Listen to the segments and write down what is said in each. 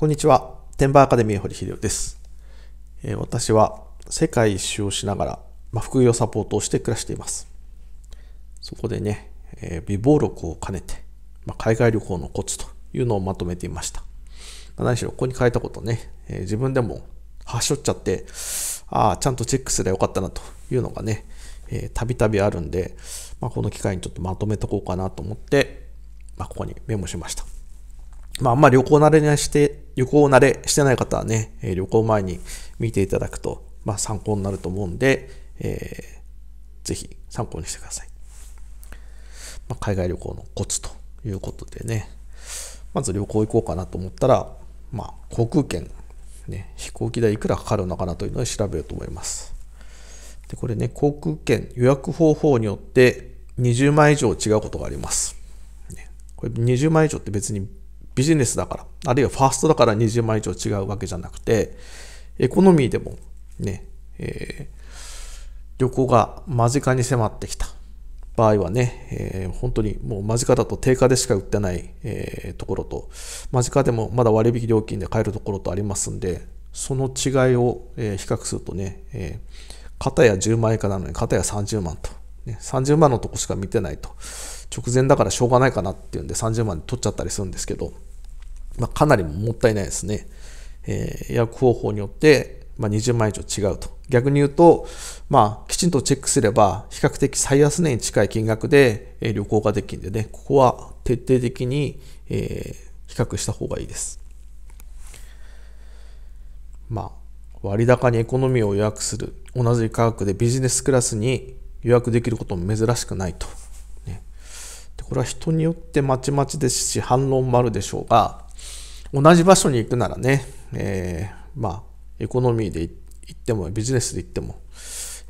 こんにちは。テンバーアカデミー堀秀夫です。え私は世界一周をしながら、ま副業サポートをして暮らしています。そこでね、えー、微暴録を兼ねて、ま海外旅行のコツというのをまとめてみました。ま何しろここに書いたことね、え自分でもはしょっちゃって、ああ、ちゃんとチェックすればよかったなというのがね、たびたびあるんで、まあ、この機会にちょっとまとめとこうかなと思って、まあ、ここにメモしました。まあ、あんま旅行慣れして、旅行慣れしてない方はね、え旅行前に見ていただくと、まあ、参考になると思うんで、えー、ぜひ参考にしてください。まあ、海外旅行のコツということでね、まず旅行行こうかなと思ったら、まあ、航空券、ね、飛行機代いくらかかるのかなというのを調べようと思います。で、これね、航空券予約方法によって20枚以上違うことがあります。ね、これ20枚以上って別にビジネスだから、あるいはファーストだから20万以上違うわけじゃなくて、エコノミーでもね、えー、旅行が間近に迫ってきた場合はね、えー、本当にもう間近だと定価でしか売ってない、えー、ところと、間近でもまだ割引料金で買えるところとありますんで、その違いを、え比較するとね、え片や10万以下なのに片や30万と、ね、30万のとこしか見てないと、直前だからしょうがないかなっていうんで30万で取っちゃったりするんですけど、まあ、かなりもったいないですね。えー、約方法によって、まあ、20万以上違うと。逆に言うと、まあ、きちんとチェックすれば、比較的最安値に近い金額で、え旅行ができるんでね、ここは徹底的に、えー、比較した方がいいです。まあ、割高にエコノミーを予約する。同じ価格でビジネスクラスに予約できることも珍しくないと。ね、でこれは人によってまちまちですし、反論もあるでしょうが、同じ場所に行くならね、えー、まあ、エコノミーで行っても、ビジネスで行っても、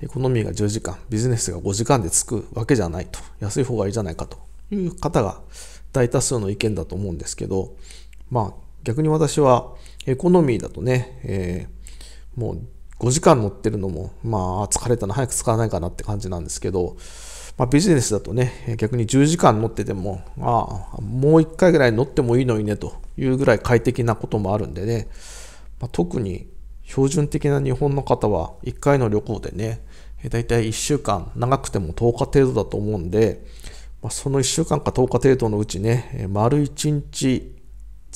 エコノミーが10時間、ビジネスが5時間で着くわけじゃないと、安い方がいいじゃないかという方が大多数の意見だと思うんですけど、まあ、逆に私はエコノミーだとね、えー、もう5時間乗ってるのも、まあ、疲れたな、早く使わないかなって感じなんですけど、まあ、ビジネスだとね、逆に10時間乗ってても、ああ、もう1回ぐらい乗ってもいいのにねというぐらい快適なこともあるんでね、まあ、特に標準的な日本の方は1回の旅行でね、だいたい1週間、長くても10日程度だと思うんで、まあ、その1週間か10日程度のうちね、丸1日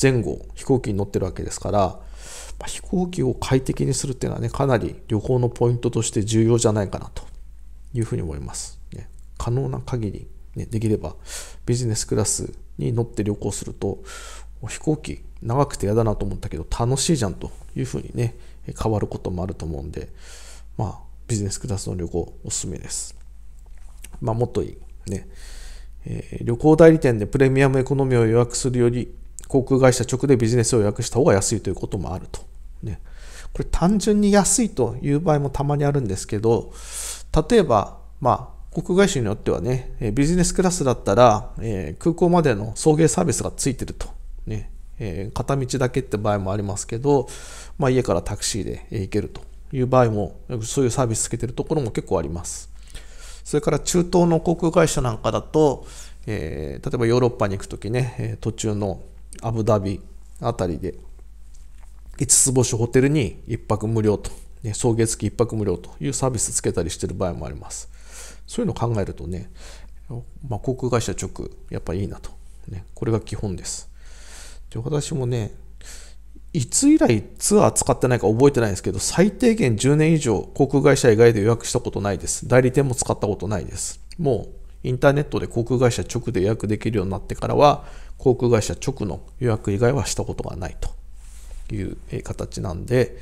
前後飛行機に乗ってるわけですから、まあ、飛行機を快適にするっていうのはね、かなり旅行のポイントとして重要じゃないかなというふうに思います。ね、可能な限り、ね、できればビジネスクラスに乗って旅行すると飛行機長くて嫌だなと思ったけど楽しいじゃんというふうにね変わることもあると思うんでまあビジネスクラスの旅行おすすめですまあもっといいね、えー、旅行代理店でプレミアムエコノミーを予約するより航空会社直でビジネスを予約した方が安いということもあるとねこれ単純に安いという場合もたまにあるんですけど例えばまあ航空会社によってはね、ビジネスクラスだったら、えー、空港までの送迎サービスがついてるとねえー、片道だけって場合もありますけど、まあ、家からタクシーで行けるという場合もそういうサービスつけてるところも結構ありますそれから中東の航空会社なんかだと、えー、例えばヨーロッパに行く時ね途中のアブダビ辺りで5つ星ホテルに1泊無料と、ね、送付き1泊無料というサービスつけたりしてる場合もありますそういうのを考えるとね、まあ、航空会社直やっぱいいなと、ね、これが基本ですで私もねいつ以来ツアー使ってないか覚えてないんですけど、最低限10年以上航空会社以外で予約したことないです。代理店も使ったことないです。もうインターネットで航空会社直で予約できるようになってからは、航空会社直の予約以外はしたことがないという形なんで、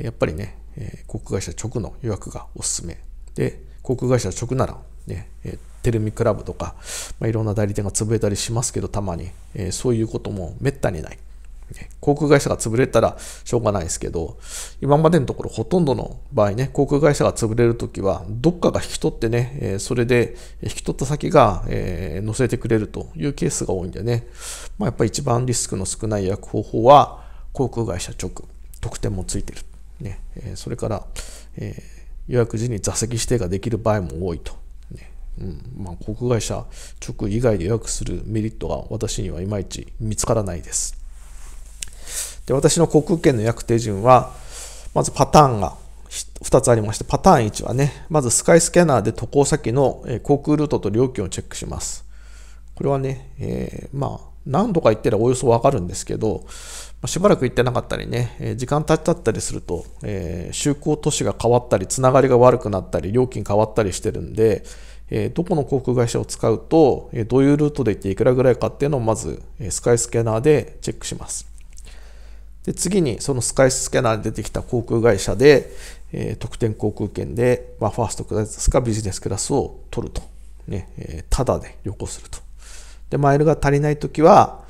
やっぱりね、航空会社直の予約がおすすめ。で、航空会社直ならね、えテルミクラブとか、まあ、いろんな代理店が潰れたりしますけど、たまに、えー、そういうこともめったにない。航空会社が潰れたらしょうがないですけど、今までのところほとんどの場合ね、航空会社が潰れるときは、どっかが引き取ってね、えそれで引き取った先が、え乗せてくれるというケースが多いんでね、まあ、やっぱり一番リスクの少ない予約方法は、航空会社直、特典もついてる。ね、えそれから、え予約時に座席指定ができる場合も多いとうんまあ、航空会社直以外で予約するメリットが私にはいまいち見つからないです。で私の航空券の予約手順は、まずパターンが2つありまして、パターン1はね、まずスカイスキャナーで渡航先の航空ルートと料金をチェックします。これはね、えー、まあ、何度か行ってらおおよそわかるんですけど、しばらく行ってなかったりね、時間経っちゃったりすると、えー、就航都市が変わったり、つながりが悪くなったり、料金変わったりしてるんで、えどこの航空会社を使うと、えどういうルートで行っていくらぐらいかっていうのをまず、えスカイスキャナーでチェックします。で次にそのスカイスキャナーで出てきた航空会社で、え特典航空券で、まあ、ファーストクラスかビジネスクラスを取ると。ねえただで旅行すると。で、マイルが足りないときは、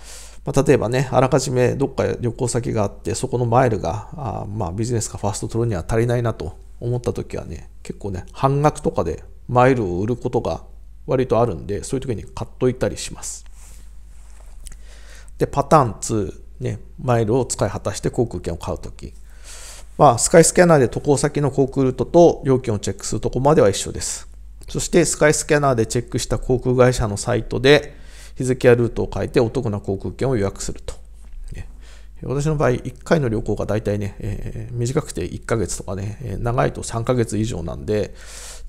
まあ、例えばね、あらかじめどっか旅行先があって、そこのマイルが、あまあ、ビジネスかファースト取るには足りないなと思った時はね、結構ね、半額とかでマイルを売ることが割とあるんで、そういう時に買っといたりします。で、パターン2、ね、マイルを使い果たして航空券を買うとき。まあ、スカイスキャナーで渡航先の航空ルートと料金をチェックするとこまでは一緒です。そして、スカイスキャナーでチェックした航空会社のサイトで、日付やルートを変えてお得な航空券を予約すると。私の場合、1回の旅行が大体ね、えー、短くて1ヶ月とかね、長いと3ヶ月以上なんで、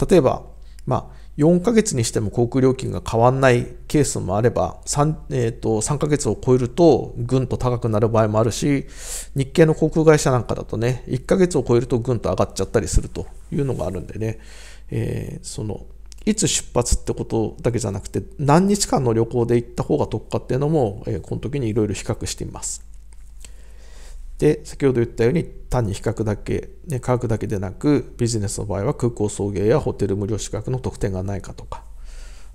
例えば、まあ、4ヶ月にしても航空料金が変わらないケースもあれば3、えーと、3ヶ月を超えるとぐんと高くなる場合もあるし日系の航空会社なんかだとね1ヶ月を超えるとぐんと上がっちゃったりするというのがあるんでね、えー、そのいつ出発ってことだけじゃなくて何日間の旅行で行った方が得かっていうのも、えー、この時にいろいろ比較しています。で先ほど言ったように単に比較だけ、ね、価格だけでなくビジネスの場合は空港送迎やホテル無料宿泊の特典がないかとか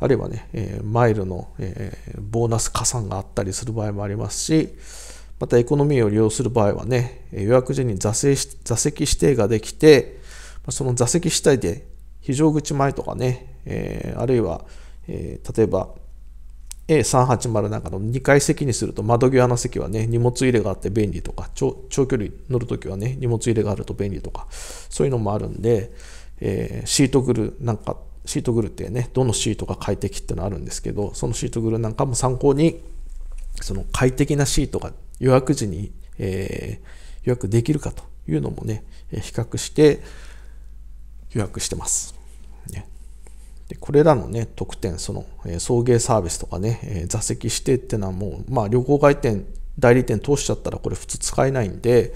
あるいはね、えー、マイルの、えー、ボーナス加算があったりする場合もありますしまたエコノミーを利用する場合はね予約時に座席座席指定ができてその座席指定で非常口前とかね、えー、あるいは、え例えば A380 なんかの2階席にすると窓際の席はね荷物入れがあって便利とか長距離乗るときはね荷物入れがあると便利とかそういうのもあるんで、えー、シートグルなんかシートグルってねどのシートが快適ってのあるんですけどそのシートグルなんかも参考にその快適なシートが予約時に、えー、予約できるかというのもね比較して予約してます。これらのね、特典、その、え送迎サービスとかね、え座席指定ってのはもう、まあ、旅行外店、代理店通しちゃったらこれ普通使えないんで、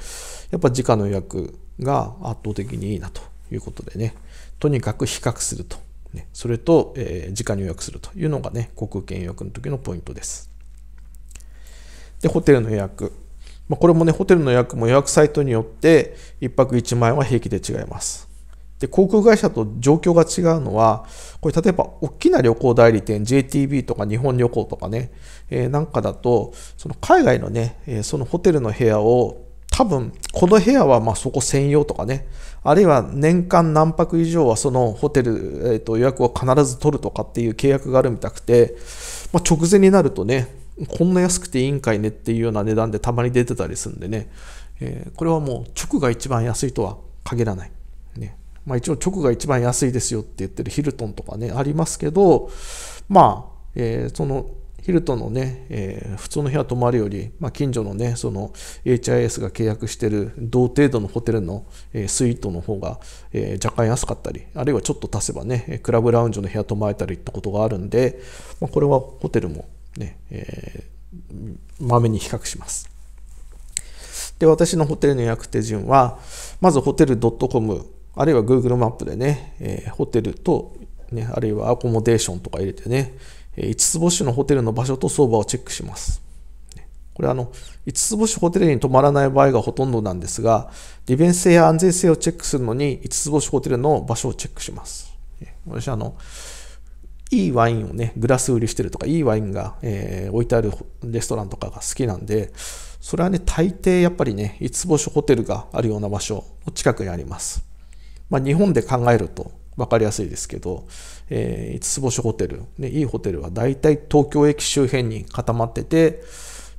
やっぱ時価の予約が圧倒的にいいなということでね、とにかく比較すると。ね、それと、えー、直に予約するというのがね、航空券予約の時のポイントです。で、ホテルの予約。まあ、これもね、ホテルの予約も予約サイトによって1泊1万円は平気で違います。で航空会社と状況が違うのはこれ例えば大きな旅行代理店 JTB とか日本旅行とかね、えー、なんかだとその海外のね、えー、そのホテルの部屋を多分この部屋はまそこ専用とかねあるいは年間何泊以上はそのホテル、えー、と予約を必ず取るとかっていう契約があるみたくて、まあ、直前になるとねこんな安くていいんかいねっていうような値段でたまに出てたりするんでね、えー、これはもう直が一番安いとは限らない。まあ、一応直が一番安いですよって言ってるヒルトンとかね、ありますけど、まあ、えー、そのヒルトンのね、えー、普通の部屋泊まるより、まあ、近所のね、その HIS が契約してる同程度のホテルの、えー、スイートの方が、えー、若干安かったり、あるいはちょっと足せばね、クラブラウンジの部屋泊まれたりってことがあるんで、まあ、これはホテルもね、えまめに比較します。で、私のホテルの予約手順は、まずホテル .com あるいは Google マップでね、えー、ホテルと、ね、あるいはアコモデーションとか入れてね、え5つ星のホテルの場所と相場をチェックします。これあの、5つ星ホテルに泊まらない場合がほとんどなんですが、利便性や安全性をチェックするのに5つ星ホテルの場所をチェックします。私あの、いいワインをね、グラス売りしてるとか、いいワインが、えー、置いてあるレストランとかが好きなんで、それはね、大抵やっぱりね、5つ星ホテルがあるような場所の近くにあります。まあ、日本で考えると分かりやすいですけど、えー、5つ星ホテル、ね、いいホテルは大体東京駅周辺に固まってて、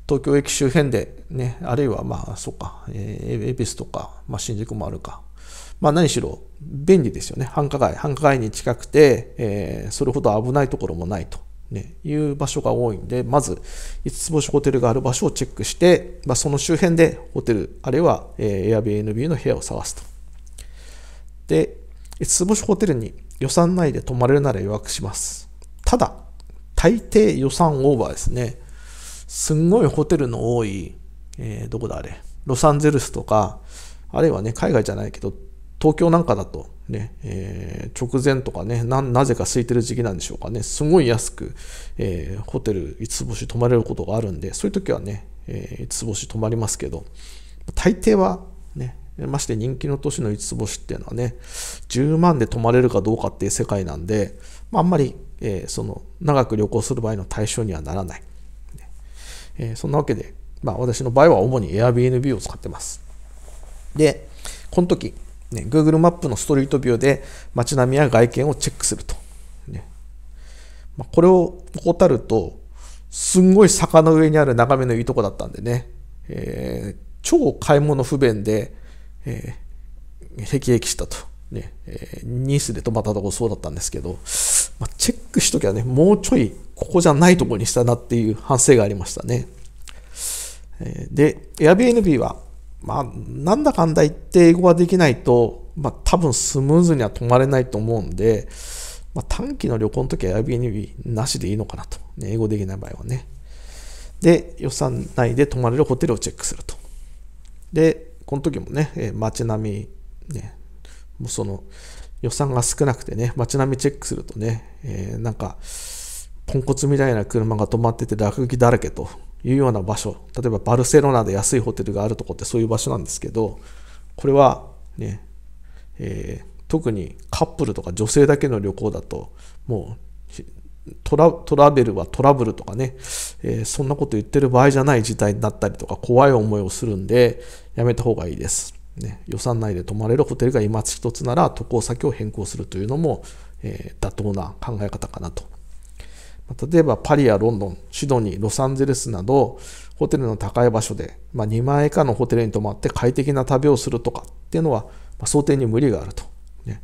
東京駅周辺で、ね、あるいはまあ、そうか、えー、恵とか、まあ、新宿もあるか、まあ、何しろ便利ですよね、繁華街、繁華街に近くて、えー、それほど危ないところもないと。ね、いう場所が多いんで、まず5つ星ホテルがある場所をチェックして、まあ、その周辺でホテル、あるいは、えー、Airbnb の部屋を探すとで、5つ星ホテルに予算内で泊まれるなら予約します。ただ、大抵予算オーバーですね。すんごいホテルの多い、えー、どこだあれ、ロサンゼルスとか、あるいはね、海外じゃないけど、東京なんかだとね、えー、直前とかねな、なぜか空いてる時期なんでしょうかね、すごい安く、えー、ホテル5つ星泊まれることがあるんで、そういう時はね、えー、5つ星泊まりますけど、大抵はね、まして人気の都市の5つ星っていうのはね、10万で泊まれるかどうかっていう世界なんで、まあ、あんまり、えー、その長く旅行する場合の対象にはならない。えー、そんなわけで、まあ、私の場合は主に Airbnb を使ってます。で、この時、ね、Google マップのストリートビューで街並みや外見をチェックすると。ねまあ、これを怠ると、すんごい坂の上にある眺めのいいとこだったんでね、えー、超買い物不便で、えき辟易したと。ね、えー、ニースで泊まったとこそうだったんですけど、まあ、チェックしときゃね、もうちょいここじゃないとこにしたなっていう反省がありましたね。えー、で、Airbnb は、まあ、なんだかんだ言って英語ができないと、まあ、多分スムーズには泊まれないと思うんで、まあ、短期の旅行の時は Airbnb なしでいいのかなと、ね。英語できない場合はね。で、予算内で泊まれるホテルをチェックすると。で、この時もね、え街並み、ね、もうその予算が少なくてね、街並みチェックするとね、えー、なんか、ポンコツみたいな車が止まってて落書きだらけというような場所、例えばバルセロナで安いホテルがあるとこってそういう場所なんですけど、これはね、えー、特にカップルとか女性だけの旅行だと、もうトラトラベルはトラブルとかね、えー、そんなこと言ってる場合じゃない事態になったりとか怖い思いをするんでやめた方がいいです、ね、予算内で泊まれるホテルが今一つなら渡航先を変更するというのも、えー、妥当な考え方かなと例えばパリやロンドン、シドニー、ロサンゼルスなどホテルの高い場所で、まあ、2万円以下のホテルに泊まって快適な旅をするとかっていうのは、まあ、想定に無理があると、ね、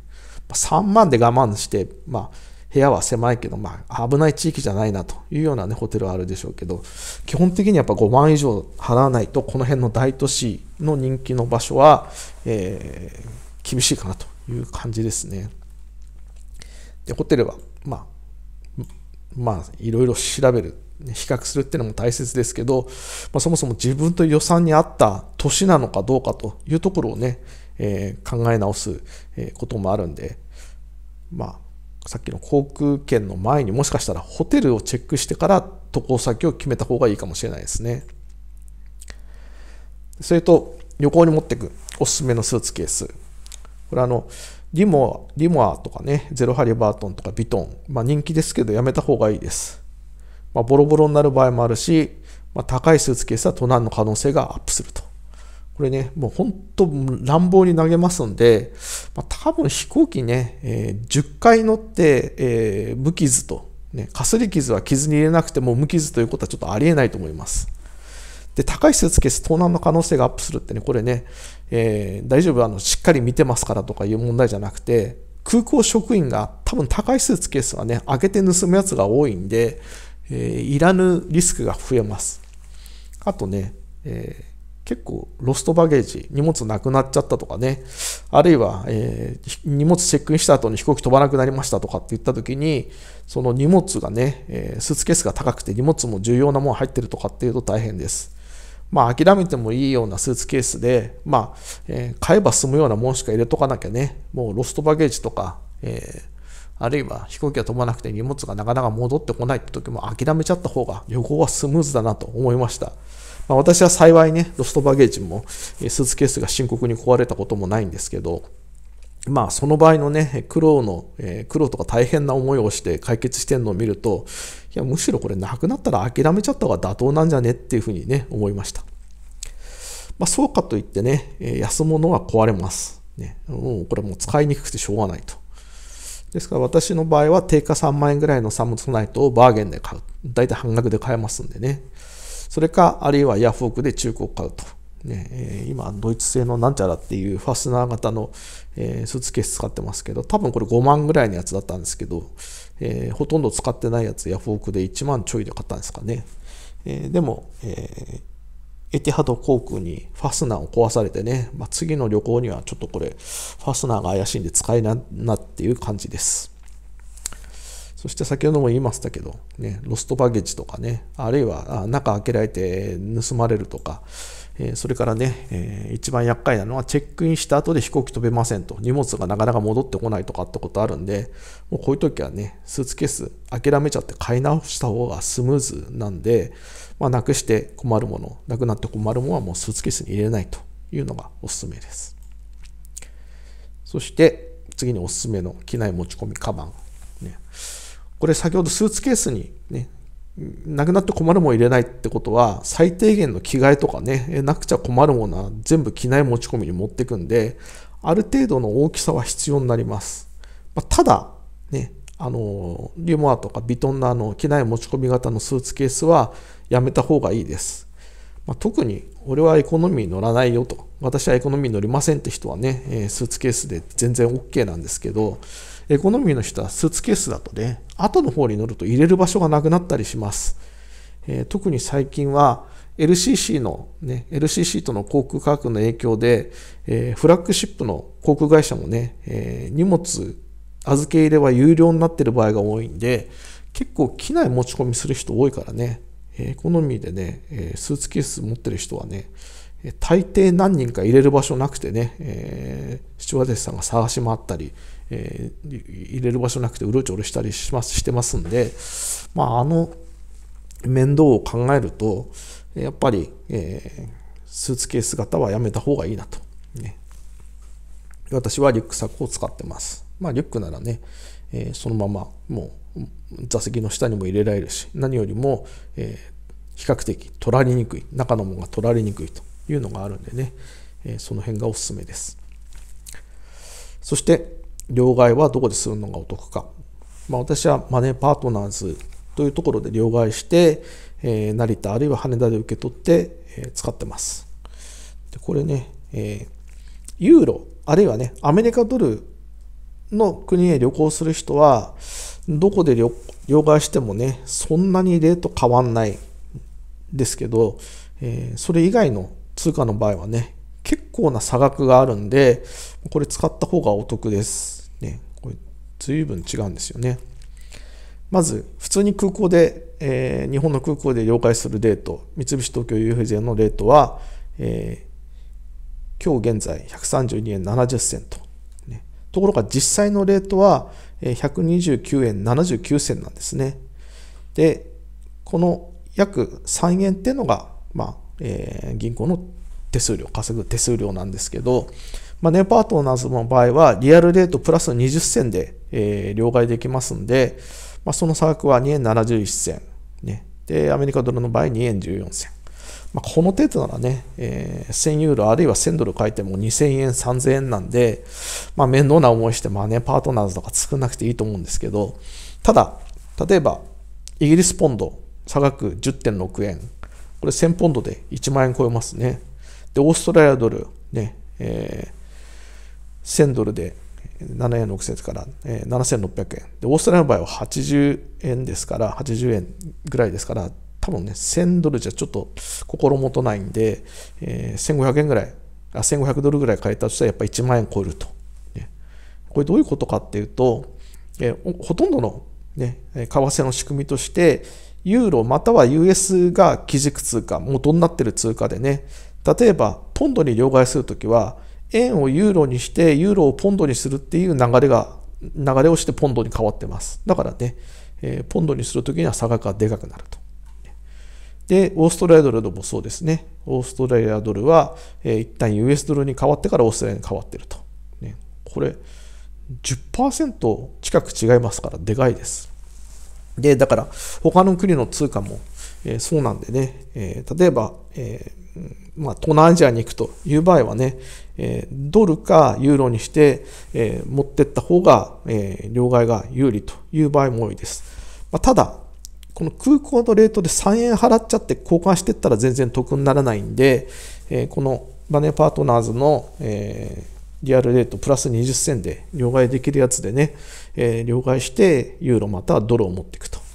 3万で我慢して、まあ部屋は狭いけど、まあ、危ない地域じゃないなというような、ね、ホテルはあるでしょうけど基本的にやっぱ5万以上払わないとこの辺の大都市の人気の場所は、えー、厳しいかなという感じですね。でホテルは、まあ、まあ、いろいろ調べる比較するっていうのも大切ですけど、まあ、そもそも自分と予算に合った年なのかどうかというところをね、えー、考え直すこともあるんで、まあ、さっきの航空券の前にもしかしたらホテルをチェックしてから渡航先を決めた方がいいかもしれないですね。それと旅行に持っていくおすすめのスーツケース。これあの、リモリモアとかね、ゼロハリバートンとかビトン、まあ、人気ですけどやめた方がいいです。まあ、ボロボロになる場合もあるし、まあ、高いスーツケースは盗難の可能性がアップすると。これね、もう本当乱暴に投げますんで、まあ、多分飛行機ね、えー、10回乗って、えー、無傷と、ね、かすり傷は傷に入れなくても無傷ということはちょっとありえないと思います。で、高いスーツケース盗難の可能性がアップするってね、これね、えー、大丈夫、あの、しっかり見てますからとかいう問題じゃなくて、空港職員が多分高いスーツケースはね、開けて盗むやつが多いんで、えー、いらぬリスクが増えます。あとね、えー結構ロストバゲージ、荷物なくなっちゃったとかね、あるいは、えー、荷物チェックインした後に飛行機飛ばなくなりましたとかって言った時に、その荷物がね、えー、スーツケースが高くて荷物も重要なもの入ってるとかっていうと大変です。まあ諦めてもいいようなスーツケースで、まあ、えー、買えば済むようなものしか入れとかなきゃね、もうロストバゲージとか、えあるいは飛行機が飛ばなくて荷物がなかなか戻ってこないって時も諦めちゃった方が旅行はスムーズだなと思いました。まあ、私は幸いね、ロストバゲージも、スーツケースが深刻に壊れたこともないんですけど、まあ、その場合のね、苦労の、えー、苦労とか大変な思いをして解決してるのを見ると、いや、むしろこれなくなったら諦めちゃった方が妥当なんじゃねっていうふうにね、思いました。まあ、そうかといってね、え安物は壊れます。ね、もうこれもう使いにくくてしょうがないと。ですから私の場合は定価3万円ぐらいのサムソナイトをバーゲンで買う。大体半額で買えますんでね。それか、あるいはヤフオクで中古を買うと。ね、今、ドイツ製のなんちゃらっていうファスナー型の、えー、スーツケース使ってますけど、多分これ5万ぐらいのやつだったんですけど、えー、ほとんど使ってないやつ、ヤフオクで1万ちょいで買ったんですかね。えー、でも、えエティハド航空にファスナーを壊されてね、まあ、次の旅行にはちょっとこれ、ファスナーが怪しいんで使えななっていう感じです。そして先ほども言いましたけど、ね、ロストバゲージとかね、あるいは中開けられて盗まれるとか、えそれからね、え一番厄介なのはチェックインした後で飛行機飛べませんと、荷物がなかなか戻ってこないとかってことあるんで、もうこういう時はね、スーツケース諦めちゃって買い直した方がスムーズなんで、まあ、なくして困るもの、なくなって困るものはもうスーツケースに入れないというのがおすすめです。そして、次におすすめの機内持ち込みカバン。ねこれ先ほどスーツケースにね、なくなって困るもん入れないってことは、最低限の着替えとかね、なくちゃ困るものは全部機内持ち込みに持っていくんで、ある程度の大きさは必要になります。まあ、ただ、ね、あの、リモアとかビトンのあの、機内持ち込み型のスーツケースはやめた方がいいです。まあ、特に、俺はエコノミー乗らないよと、私はエコノミー乗りませんって人はね、スーツケースで全然 OK なんですけど、エコノミーの人はスーツケースだとね、後の方に乗ると入れる場所がなくなったりします。えー、特に最近は LCC の、ね、LCC との航空価格の影響で、えー、フラッグシップの航空会社もね、えー、荷物預け入れは有料になってる場合が多いんで、結構機内持ち込みする人多いからね、エコノミーでね、えスーツケース持ってる人はね、大抵何人か入れる場所なくてね、えー、シチュワデスさんが探し回ったり、えー、入れる場所なくてうろちょろしたりしますしてますんで、まあ、あの面倒を考えるとやっぱり、えー、スーツケース型はやめた方がいいなと、ね、私はリュックサックを使ってます、まあ、リュックならね、えー、そのままもう座席の下にも入れられるし何よりも、え比較的取られにくい中のものが取られにくいというのがあるんでね、えその辺がおすすめですそして両替はどこでするのがお得か。まあ、私はマネーパートナーズというところで両替して、えー、成田あるいは羽田で受け取って、えー、使ってます。でこれね、えー、ユーロ、あるいはね、アメリカドルの国へ旅行する人は、どこで両替してもね、そんなにレート変わんないですけど、えー、それ以外の通貨の場合はね、結構な差額があるんで、これ使った方がお得です。ね、これ随分違うんですよね。まず普通に空港で、えー、日本の空港で了解するレート三菱東京 UFJ のレートは、えー、今日現在132円70銭と、ね、ところが実際のレートは129円79銭なんですねでこの約3円っていうのが、まあえー、銀行の手数料稼ぐ手数料なんですけど、まあ、ネパートナーズの場合は、リアルレートプラス20銭で、えー、両替できますんで、まあ、その差額は2円71銭、ね。で、アメリカドルの場合2円14銭。まあ、この程度ならね、えー、1000ユーロあるいは1000ドル書いても2000円、3000円なんで、まあ、面倒な思いして、まあね、パートナーズとか作らなくていいと思うんですけど、ただ、例えば、イギリスポンド、差額10.6円。これ1000ポンドで1万円超えますね。で、オーストラリアドル、ね、えー1000ドルで7円6節から、え7600円で、オーストラリアの場合は80円ですから、80円ぐらいですから、多分ね、1000ドルじゃちょっと心もとないんで、えー、1500円ぐらい、あ、1500ドルぐらい買えたとしたらやっぱり1万円超えると。ね、これどういうことかっていうと、えー、ほとんどの、ね、為替の仕組みとして、ユーロまたは US が基軸通貨、元になってる通貨でね、例えばポンドに両替するときは、円をユーロにして、ユーロをポンドにするっていう流れが、流れをしてポンドに変わってます。だからね、えー、ポンドにするときには差額がでかくなると。で、オーストラリアドルもそうですね。オーストラリアドルは、えー、一旦 US ドルに変わってからオーストラリアに変わってると。ね、これ、10%近く違いますから、でかいです。で、だから、他の国の通貨もえそうなんでね、え例えば、えまあ、東南アジアに行くという場合はね、えドルかユーロにして、え持ってった方が、え両替が有利という場合も多いです。まあ、ただ、この空港のレートで3円払っちゃって交換してったら全然得にならないんで、えこのバネパートナーズの、えリアルレートプラス20銭で両替できるやつでね、え両替してユーロまたはドルを持っていくと。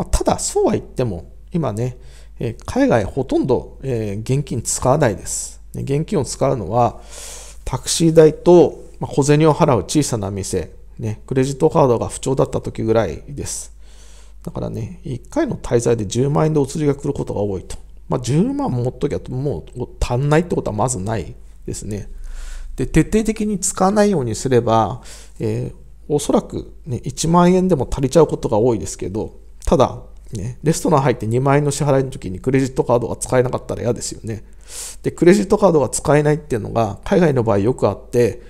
まあ、ただ、そうは言っても、今ね、え海外ほとんど、え現金使わないです。現金を使うのは、タクシー代と小銭を払う小さな店、ね、クレジットカードが不調だった時ぐらいです。だからね、1回の滞在で10万円でお釣りが来ることが多いと。まあ、10万持っときゃもう足んないってことはまずないですね。で、徹底的に使わないようにすれば、えー、おそらく、ね、1万円でも足りちゃうことが多いですけど、ただ、ね、レストラン入って2万円の支払いの時にクレジットカードが使えなかったら嫌ですよね。で、クレジットカードが使えないっていうのが海外の場合よくあって、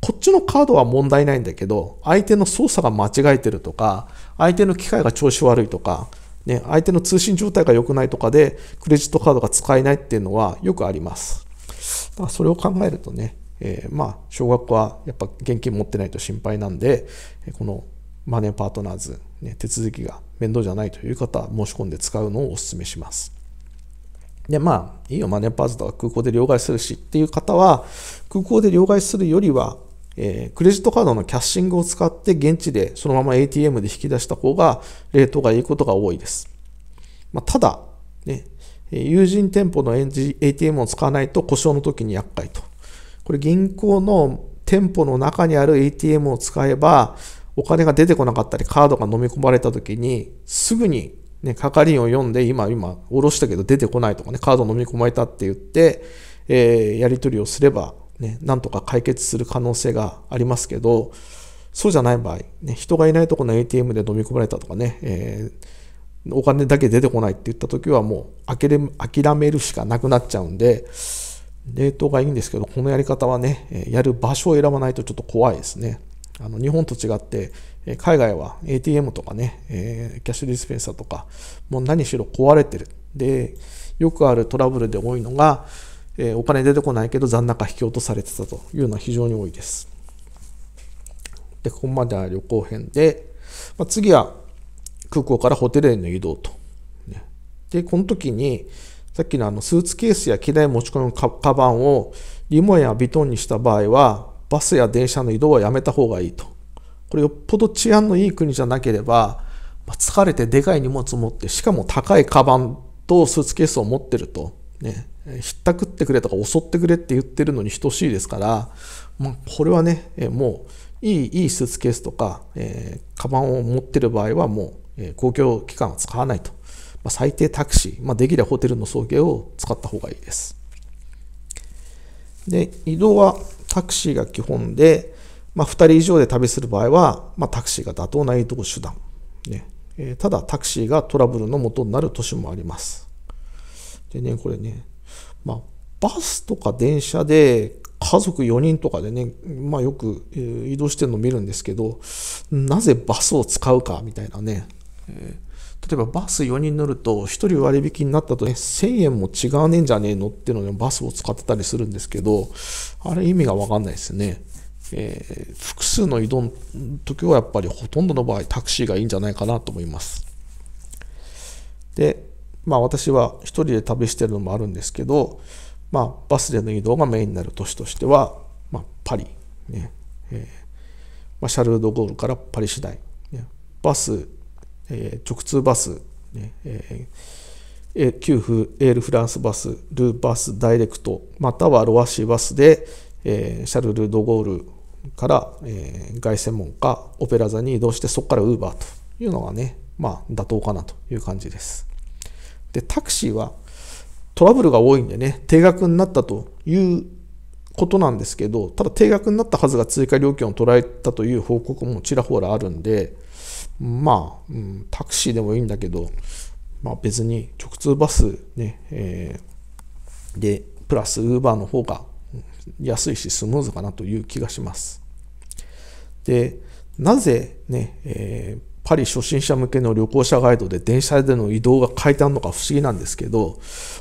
こっちのカードは問題ないんだけど、相手の操作が間違えてるとか、相手の機械が調子悪いとか、ね、相手の通信状態が良くないとかで、クレジットカードが使えないっていうのはよくあります。だそれを考えるとね、えー、まあ、小学校はやっぱ現金持ってないと心配なんで、このマネーパートナーズ、ね、手続きが面倒じゃないという方は申し込んで使うのをお勧めします。で、まあ、いいよ、マネーパーズとか空港で両替するしっていう方は、空港で両替するよりは、えー、クレジットカードのキャッシングを使って現地でそのまま ATM で引き出した方が、レートがいいことが多いです。まあ、ただ、ね、友人店舗の ATM を使わないと故障の時に厄介と。これ銀行の店舗の中にある ATM を使えば、お金が出てこなかったり、カードが飲み込まれた時に、すぐにね、係員を読んで、今、今、おろしたけど出てこないとかね、カード飲み込まれたって言って、えー、やり取りをすれば、ね、なんとか解決する可能性がありますけど、そうじゃない場合、ね、人がいないとこの ATM で飲み込まれたとかね、えー、お金だけ出てこないって言った時はもう諦めるしかなくなっちゃうんで、冷凍がいいんですけど、このやり方はね、やる場所を選ばないとちょっと怖いですね。あの日本と違って海外は ATM とかね、えキャッシュディスペンサーとかもう何しろ壊れてるでよくあるトラブルで多いのが、えお金出てこないけど残高引き落とされてたというのは非常に多いですでここまでは旅行編で、まあ、次は空港からホテルへの移動と、でこの時にさっきのあのスーツケースや機材持ち込みカバンをリモンやビトンにした場合はバスや電車の移動はやめた方がいいと。これよっぽど治安のいい国じゃなければ、まあ、疲れてでかい荷物を持って、しかも高いカバンとスーツケースを持ってると、ね、ひったくってくれとか襲ってくれって言ってるのに等しいですから、まあ、これはね、もういいいいスーツケースとか、えー、カバンを持ってる場合はもう、公共機関は使わないと。まあ、最低タクシー、まあ、できればホテルの送迎を使った方がいいです。で、移動はタクシーが基本で、まあ、2人以上で旅する場合は、まあ、タクシーが妥当な移動手段、ねえー、ただタクシーがトラブルの元になる年もありますでねこれね、まあ、バスとか電車で家族4人とかでね、まあ、よく移動してるの見るんですけどなぜバスを使うかみたいなね、えー例えばバス4人乗ると1人割引になったと、ね、1000円も違わねえんじゃねえのっていうのでバスを使ってたりするんですけどあれ意味が分かんないですね。えー、複数の移動の時はやっぱりほとんどの場合タクシーがいいんじゃないかなと思います。で、まあ私は1人で旅してるのもあるんですけど、まあバスでの移動がメインになる都市としては、まあ、パリ、ねえー、まあ、シャルル・ド・ゴールからパリ次第バスえー、直通バス、ねえー、給エールフランスバス、ルーバスダイレクト、またはロアシーバスで、えー、シャルル・ド・ゴールから、えー、凱旋門かオペラ座に移動して、そこからウーバーというのがね、まあ、妥当かなという感じです。で、タクシーはトラブルが多いんでね、定額になったということなんですけど、ただ定額になったはずが追加料金を捉えたという報告もちらほらあるんで、まあ、うん、タクシーでもいいんだけど、まあ、別に直通バスね、えー、で、プラスウーバーの方が安いしスムーズかなという気がします。で、なぜね、えー、パリ初心者向けの旅行者ガイドで電車での移動が書いてあるのか不思議なんですけど、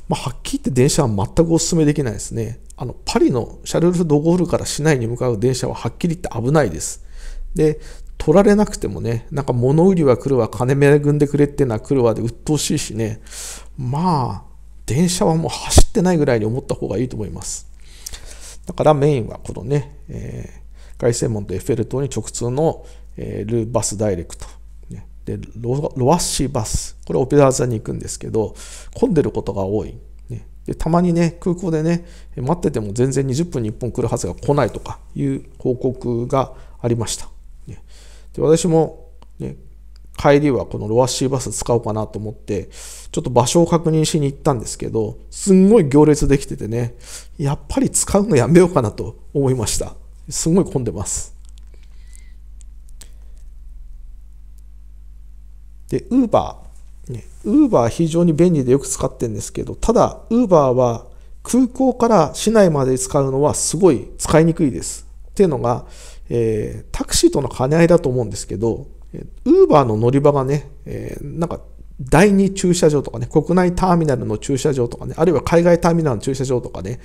まあ、はっきり言って電車は全くお勧めできないですね。あの、パリのシャルル・ド・ゴールから市内に向かう電車ははっきり言って危ないです。で、取られなくてもね、なんか物売りは来るわ、金恵んでくれっていうのは来るわで鬱陶しいしね、まあ、電車はもう走ってないぐらいに思った方がいいと思います。だからメインはこのね、えー、凱旋門とエッフェル塔に直通の、えー、ルーバスダイレクト。ね、でロ、ロワッシーバス。これオペラ座に行くんですけど、混んでることが多い。ね、でたまにね、空港でね、待ってても全然20分に1本来るはずが来ないとかいう報告がありました。ね、で私も、ね、帰りはこのロアシーバス使おうかなと思って、ちょっと場所を確認しに行ったんですけど、すんごい行列できててね、やっぱり使うのやめようかなと思いました。すごい混んでます。で、ウーバー。ね、ウーバー非常に便利でよく使ってるんですけど、ただ、ウーバーは空港から市内まで使うのはすごい使いにくいです。っていうのが、えー、タクシーとの兼ね合いだと思うんですけど、ウーバーの乗り場がね、えー、なんか第2駐車場とかね、国内ターミナルの駐車場とかね、あるいは海外ターミナルの駐車場とかね、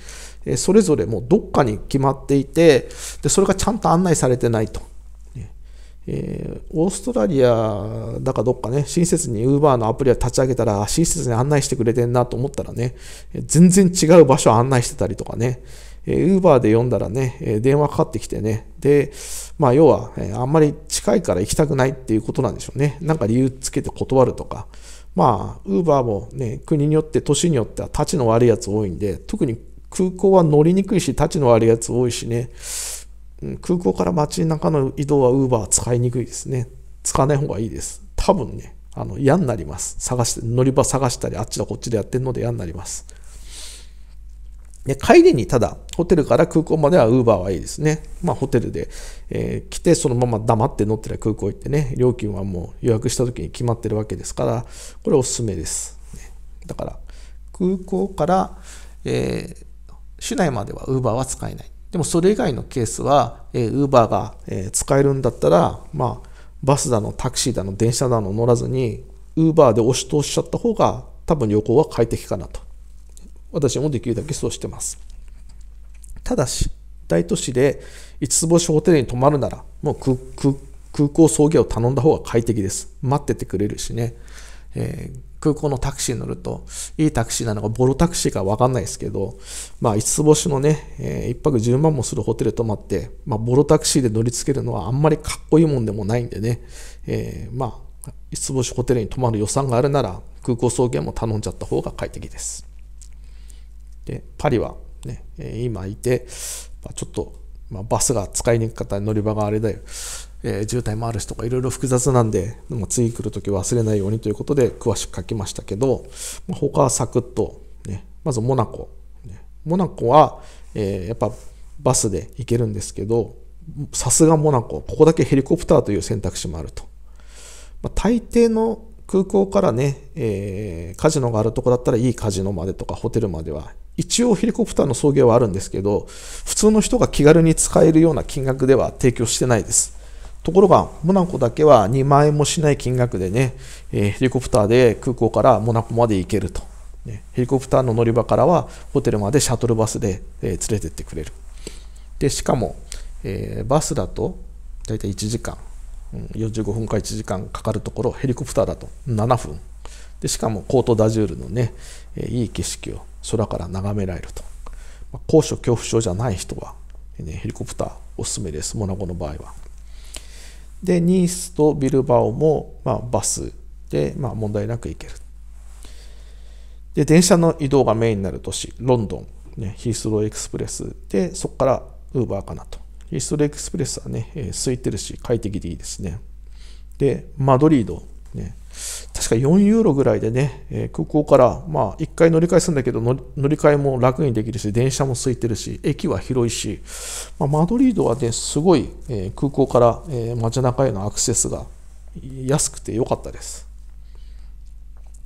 えー、それぞれもうどっかに決まっていてで、それがちゃんと案内されてないと。えー、オーストラリアだかどっかね、親切に Uber のアプリを立ち上げたら、親切に案内してくれてんなと思ったらね、全然違う場所を案内してたりとかね、えー、Uber で呼んだらね、え電話かかってきてね、で、まあ、要は、えあんまり近いから行きたくないっていうことなんでしょうね。なんか理由つけて断るとか。まあ、Uber もね、国によって、都市によっては立ちの悪いやつ多いんで、特に空港は乗りにくいし、立ちの悪いやつ多いしね、空港から街の中の移動は Uber 使いにくいですね。使わない方がいいです。多分ね、あの嫌になります。探して、乗り場探したり、あっちだこっちでやってるので嫌になります。で帰りにただ、ホテルから空港までは Uber はいいですね。まあ、ホテルで、えー、来て、そのまま黙って乗ってら空港行ってね、料金はもう予約した時に決まってるわけですから、これおすすめです。だから、空港から、えー、市内までは Uber は使えない。でも、それ以外のケースは、えー、Uber が、えー、使えるんだったら、まあ、バスだの、タクシーだの、電車だの乗らずに、Uber で押し通しちゃった方が、多分旅行は快適かなと。私もできるだけそうしてます。ただし、大都市で5つ星ホテルに泊まるなら、もう空空港送迎を頼んだ方が快適です。待っててくれるしね。えー、空港のタクシーに乗ると、いいタクシーなのか、ボロタクシーかわかんないですけど、まあ、5つ星のね、えー、1泊10万もするホテル泊まって、まあ、ボロタクシーで乗りつけるのはあんまりかっこいいもんでもないんでね、えー、まあ、5つ星ホテルに泊まる予算があるなら、空港送迎も頼んじゃった方が快適です。でパリはね、えー、今いて、まあ、ちょっと、まあ、バスが使いにくかったり乗り場があれだよ、えー、渋滞もあるしとかいろいろ複雑なんで、でも次来る時忘れないようにということで詳しく書きましたけど、まあ、他はサクッと、ね、まずモナコ、ね、モナコは、えー、やっぱバスで行けるんですけどさすがモナコここだけヘリコプターという選択肢もあると、まあ、大抵の空港からね、えー、カジノがあるとこだったらいいカジノまでとかホテルまでは一応ヘリコプターの送迎はあるんですけど、普通の人が気軽に使えるような金額では提供してないです。ところが、モナコだけは2万円もしない金額でね、えヘリコプターで空港からモナコまで行けると。ね、ヘリコプターの乗り場からはホテルまでシャトルバスで、え連れてってくれる。で、しかも、えバスだと大体1時間、45分か1時間かかるところ、ヘリコプターだと7分。でしかもコートダジュールのね、えいい景色を空から眺められると、まあ、高所恐怖症じゃない人は、ね、ヘリコプターおすすめですモナコの場合はでニースとビルバオも、まあ、バスで、まあ、問題なく行けるで電車の移動がメインになる都市ロンドン、ね、ヒースローエクスプレスでそこからウーバーかなとヒースローエクスプレスはね、えー、空いてるし快適でいいですねでマドリード、ね、確か4ユーロぐらいでね、えー、空港から、まあ、1回乗り換えするんだけど乗り換えも楽にできるし電車も空いてるし駅は広いし、まあ、マドリードはねすごい、えー、空港から、えー、街中へのアクセスが安くて良かったです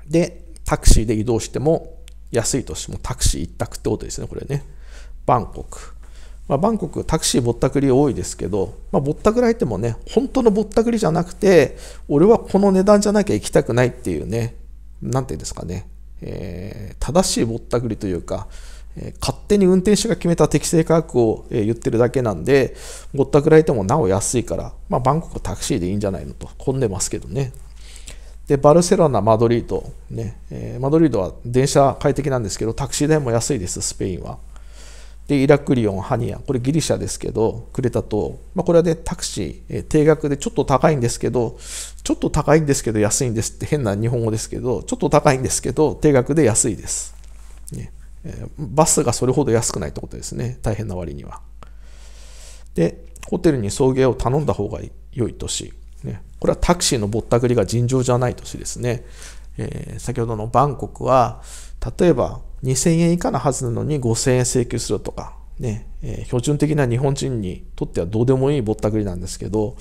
でタクシーで移動しても安いとしてもタクシー一択ってことですねこれねバンコクまあ、バンコクタクシーぼったくり多いですけど、まあ、ぼったくられてもね本当のぼったくりじゃなくて俺はこの値段じゃなきゃ行きたくないっていうね何て言うんですかね、えー、正しいぼったくりというか、えー、勝手に運転手が決めた適正価格を、えー、言ってるだけなんでぼったくられてもなお安いから、まあ、バンコクタクシーでいいんじゃないのと混んでますけどねでバルセロナ、マドリード、ねえマドリードは電車快適なんですけどタクシー代も安いですスペインは。でイラクリオン、ハニア、これギリシャですけど、クレタ島、まあ、これはね、タクシー、定額でちょっと高いんですけど、ちょっと高いんですけど安いんですって変な日本語ですけど、ちょっと高いんですけど、定額で安いです。ねバスがそれほど安くないってことですね、大変な割には。で、ホテルに送迎を頼んだ方が良い年。ね、これはタクシーのぼったくりが尋常じゃない年ですね。えー、先ほどのバンコクは、例えば2000円以下のはずなのに5000円請求するとか、ね、えー、標準的な日本人にとってはどうでもいいぼったくりなんですけど、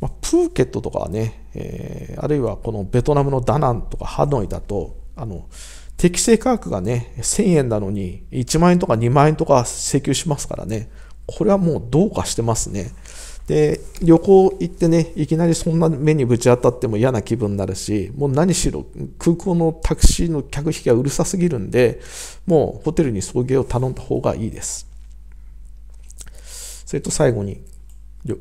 まあ、プーケットとかね、えー、あるいはこのベトナムのダナンとかハノイだと、あの、適正価格がね、1000円なのに1万円とか2万円とか請求しますからね、これはもうどうかしてますね。で旅行行ってねいきなりそんな目にぶち当たっても嫌な気分になるしもう何しろ空港のタクシーの客引きがうるさすぎるんでもうホテルに送迎を頼んだ方がいいですそれと最後に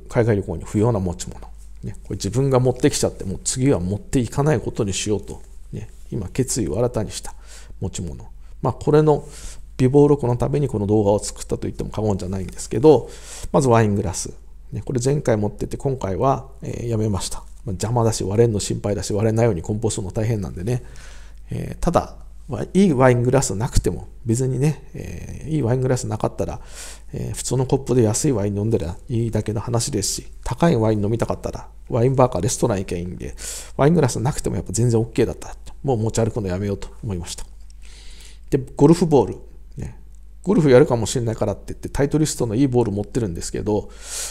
海外旅行に不要な持ち物、ね、これ自分が持ってきちゃってもう次は持っていかないことにしようと、ね、今決意を新たにした持ち物、まあ、これの備忘録のためにこの動画を作ったと言っても過言じゃないんですけどまずワイングラスね、これ前回持ってて今回は、えやめました。ま邪魔だし割れんの心配だし割れないように梱包するの大変なんでね、えただいいワイングラスなくても別にね、えいいワイングラスなかったら、え普通のコップで安いワイン飲んだらいいだけの話ですし高いワイン飲みたかったらワインバーかレストラン行けばいいんでワイングラスなくてもやっぱ全然 OK だったもう持ち歩くのやめようと思いましたでゴルフボールゴルフやるかもしれないからって言ってタイトリストのいいボール持ってるんですけど、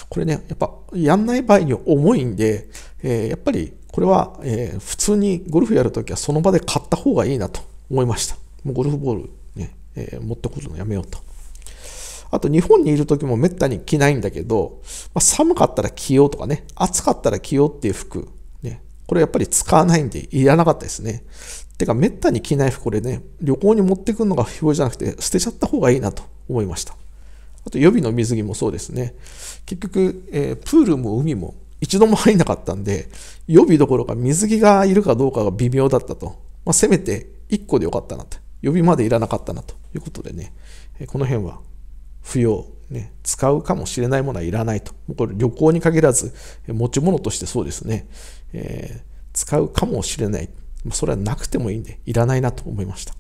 これね、やっぱやんない場合に重いんで、えー、やっぱりこれは、えー、普通にゴルフやるときはその場で買った方がいいなと思いました。もうゴルフボールね、えー、持ってくるのやめようと。あと日本にいるときもめったに着ないんだけど、まあ、寒かったら着ようとかね、暑かったら着ようっていう服これやっぱり使わないんでいらなかったですね。てか、めったに着ない服これね、旅行に持ってくるのが不要じゃなくて、捨てちゃった方がいいなと思いました。あと予備の水着もそうですね。結局、えー、プールも海も一度も入んなかったんで、予備どころか水着がいるかどうかが微妙だったと。まあ、せめて1個でよかったなと。予備までいらなかったなということでね、この辺は不要、ね、使うかもしれないものはいらないと。これ旅行に限らず、持ち物としてそうですね、えー、使うかもしれない。それはなくてもいいんで、いらないなと思いました。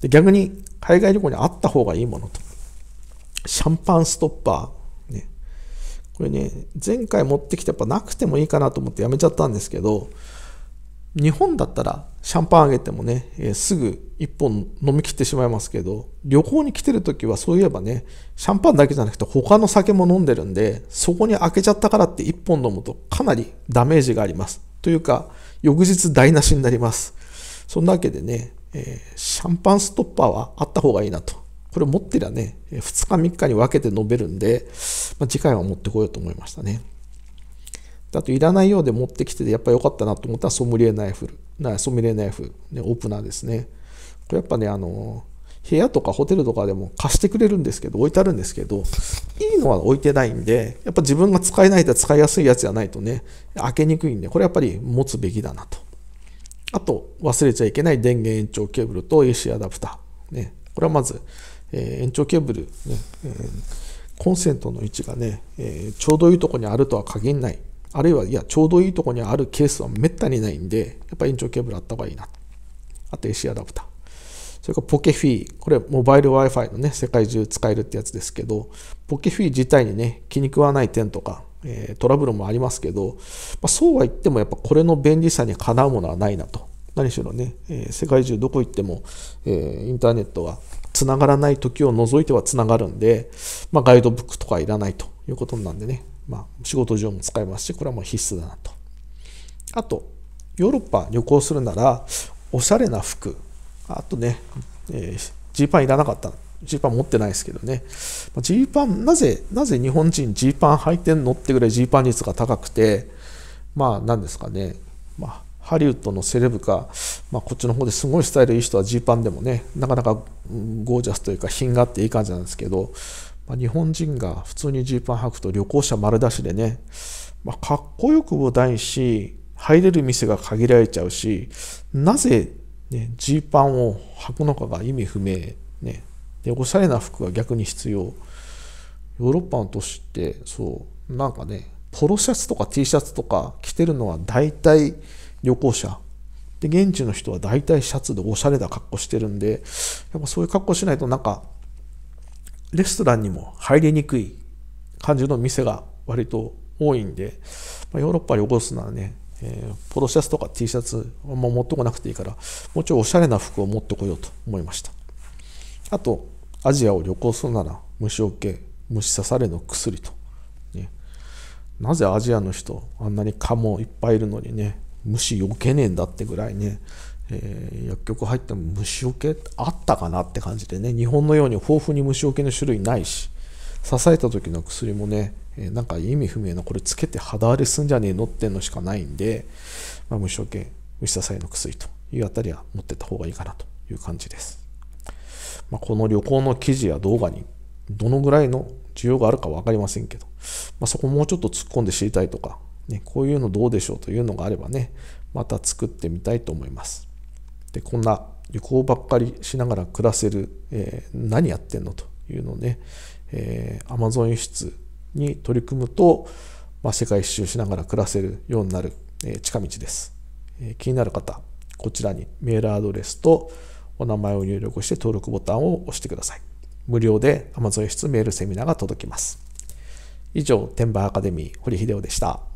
で逆に、海外旅行にあった方がいいものと。シャンパンストッパー。ね、これね、前回持ってきてやっぱなくてもいいかなと思ってやめちゃったんですけど、日本だったらシャンパンあげてもね、えー、すぐ1本飲みきってしまいますけど旅行に来てる時はそういえばねシャンパンだけじゃなくて他の酒も飲んでるんでそこに開けちゃったからって1本飲むとかなりダメージがありますというか翌日台無しになりますそんなわけでね、えー、シャンパンストッパーはあった方がいいなとこれ持ってりゃね2日3日に分けて飲めるんで、まあ、次回は持ってこようと思いましたねあといらないようで持ってきててやっぱ良かったなと思ったらソムリエナイフなソムリエナイフ、ね、オープナーですねこれやっぱねあの部屋とかホテルとかでも貸してくれるんですけど置いてあるんですけどいいのは置いてないんでやっぱ自分が使えないと使いやすいやつじゃないとね開けにくいんでこれやっぱり持つべきだなとあと忘れちゃいけない電源延長ケーブルと AC アダプター、ね、これはまず、えー、延長ケーブルねえー、コンセントの位置がね、えー、ちょうどいいとこにあるとは限らないあるいはいやちょうどいいとこにあるケースはめったにないんでやっぱ延長ケーブルあった方がいいなあと AC アダプターそれからポケフィーこれモバイル Wi-Fi のね世界中使えるってやつですけどポケフィー自体にね気に食わない点とか、えー、トラブルもありますけど、まあ、そうは言ってもやっぱこれの便利さにかなうものはないなと何しろね、えー、世界中どこ行っても、えー、インターネットがつながらない時を除いてはつながるんで、まあ、ガイドブックとかいらないということなんでねまあ、仕事上も使えますしこれはもう必須だなとあとヨーロッパ旅行するならおしゃれな服あとねジ、えー、ーパンいらなかったジーパン持ってないですけどねジーパンなぜなぜ日本人ジーパン履いてんのってぐらいジーパン率が高くてまあ何ですかね、まあ、ハリウッドのセレブか、まあ、こっちの方ですごいスタイルいい人はジーパンでもねなかなかゴージャスというか品があっていい感じなんですけどまあ、日本人が普通にジーパン履くと旅行者丸出しでね、まあ、かっこよくもないし、入れる店が限られちゃうし、なぜね、ジーパンを履くのかが意味不明。ね。で、おしゃれな服が逆に必要。ヨーロッパの都市って、そう、なんかね、ポロシャツとか T シャツとか着てるのは大体旅行者。で、現地の人は大体シャツでおしゃれな格好してるんで、やっぱそういう格好しないとなんかレストランにも入りにくい感じの店が割と多いんで、まあ、ヨーロッパに起こすならね、えー、ポロシャツとか T シャツあんま持ってこなくていいから、もうちょいおしゃれな服を持ってこようと思いました。あと、アジアを旅行するなら虫除け、虫刺されの薬と、ね。なぜアジアの人、あんなに蚊もいっぱいいるのにね、虫よけねえんだってぐらいね、えー、薬局入っても虫除けあったかなって感じでね日本のように豊富に虫除けの種類ないし刺された時の薬もね、えー、なんか意味不明なこれつけて肌荒れすんじゃねえのってのしかないんで、まあ、虫除け虫刺されの薬というあたりは持ってった方がいいかなという感じです、まあ、この旅行の記事や動画にどのぐらいの需要があるか分かりませんけど、まあ、そこもうちょっと突っ込んで知りたいとか、ね、こういうのどうでしょうというのがあればねまた作ってみたいと思いますでこんな旅行ばっかりしながら暮らせる、えー、何やってんのというのをね、えー、Amazon 輸出に取り組むと、まあ、世界一周しながら暮らせるようになる、えー、近道です、えー、気になる方こちらにメールアドレスとお名前を入力して登録ボタンを押してください無料で Amazon 輸出メールセミナーが届きます以上、天馬アカデミー、堀秀夫でした。